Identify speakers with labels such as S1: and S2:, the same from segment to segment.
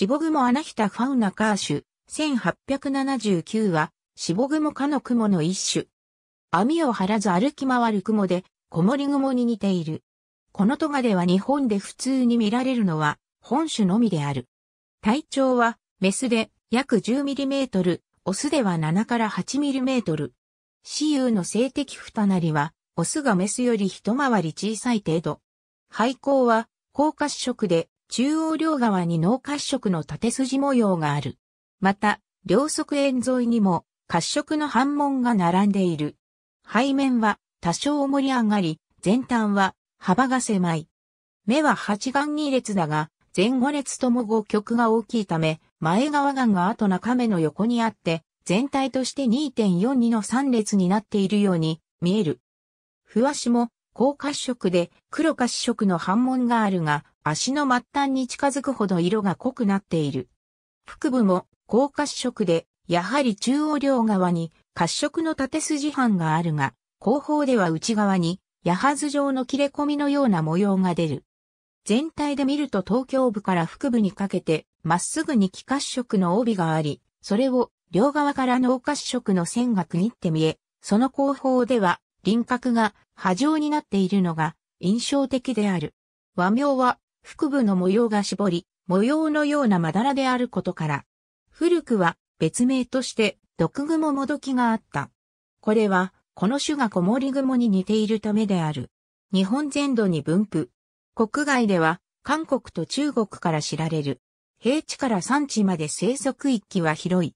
S1: シボグモアナヒタファウナカーシュ、1879は、シボグモ科の雲の一種。網を張らず歩き回る雲で、コモリグモに似ている。このトガでは日本で普通に見られるのは、本種のみである。体長は、メスで約 10mm、オスでは7から 8mm。雌雄の性的二たなりは、オスがメスより一回り小さい程度。廃校は、高褐色で中央両側に脳褐色の縦筋模様がある。また、両側縁沿いにも褐色の斑紋が並んでいる。背面は多少盛り上がり、前端は幅が狭い。目は八眼二列だが、前後列とも5極が大きいため、前側眼が後中目の横にあって、全体として2.42の3列になっているように見える。ふわしも高褐色で黒褐色の斑紋があるが、足の末端に近づくほど色が濃くなっている。腹部も高褐色で、やはり中央両側に褐色の縦筋斑があるが、後方では内側に、矢ず状の切れ込みのような模様が出る。全体で見ると東京部から腹部にかけて、まっすぐに気褐色の帯があり、それを両側から脳褐色の線が区切って見え、その後方では輪郭が波状になっているのが印象的である。和名は腹部の模様が絞り、模様のようなまだらであることから、古くは別名として毒蜘蛛もどきがあった。これは、この種が子守蜘雲に似ているためである。日本全土に分布。国外では、韓国と中国から知られる。平地から山地まで生息域は広い。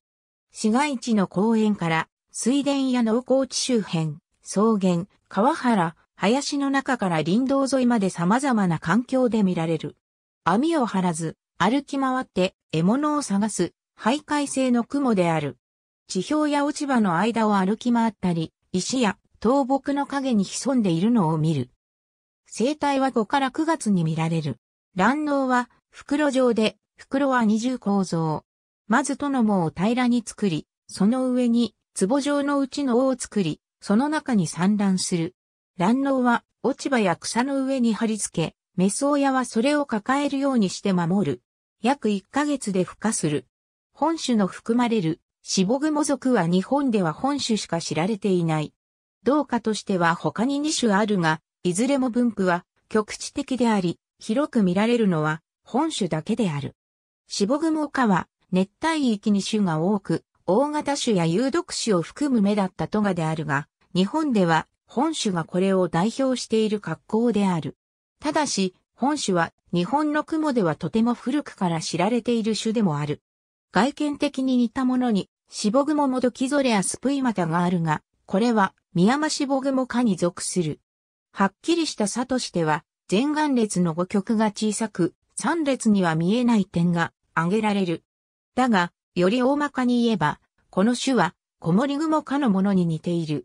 S1: 市街地の公園から水田や農耕地周辺、草原、川原、林の中から林道沿いまで様々な環境で見られる。網を張らず、歩き回って獲物を探す、徘徊性の雲である。地表や落ち葉の間を歩き回ったり、石や倒木の影に潜んでいるのを見る。生態は5から9月に見られる。卵脳は袋状で、袋は二重構造。まずとのを平らに作り、その上に壺状のうちの尾を作り、その中に産卵する。卵嚢は落ち葉や草の上に貼り付け、メス親はそれを抱えるようにして守る。約1ヶ月で孵化する。本種の含まれるシボグモ属は日本では本種しか知られていない。どうかとしては他に2種あるが、いずれも分布は局地的であり、広く見られるのは本種だけである。シボグモ科は熱帯域に種が多く、大型種や有毒種を含む目だったトガであるが、日本では本種がこれを代表している格好である。ただし、本種は日本の雲ではとても古くから知られている種でもある。外見的に似たものに、シボグモモドキゾレアスプイマタがあるが、これはミヤマシボグモ科に属する。はっきりした差としては、前眼列の五曲が小さく、3列には見えない点が挙げられる。だが、より大まかに言えば、この種は、コモリグモ科のものに似ている。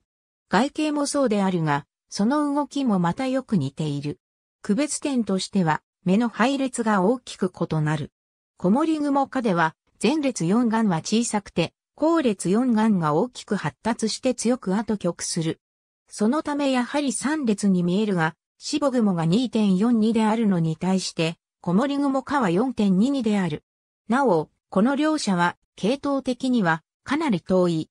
S1: 外形もそうであるが、その動きもまたよく似ている。区別点としては、目の配列が大きく異なる。コモリグモ科では、前列4眼は小さくて、後列4眼が大きく発達して強く後曲する。そのためやはり3列に見えるが、シボグモが2.42であるのに対して、コモリグモ科は4.22である。なお、この両者は、系統的には、かなり遠い。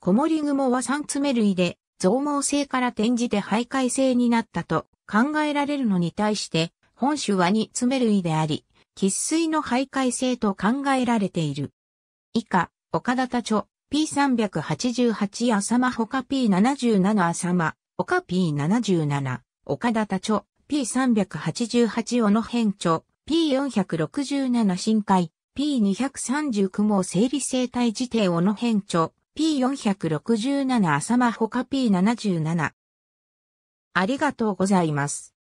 S1: コモリグモは三爪類で、増毛性から転じて徘徊性になったと考えられるのに対して、本種はに詰め類であり、喫水の徘徊性と考えられている。以下、岡田田著、P388 浅間他 P77 浅間、岡 P77、岡田田著、P388 小野編著、P467 深海、P230 雲整理生態辞典小野編著、P467 浅間ほか P77。ありがとうございます。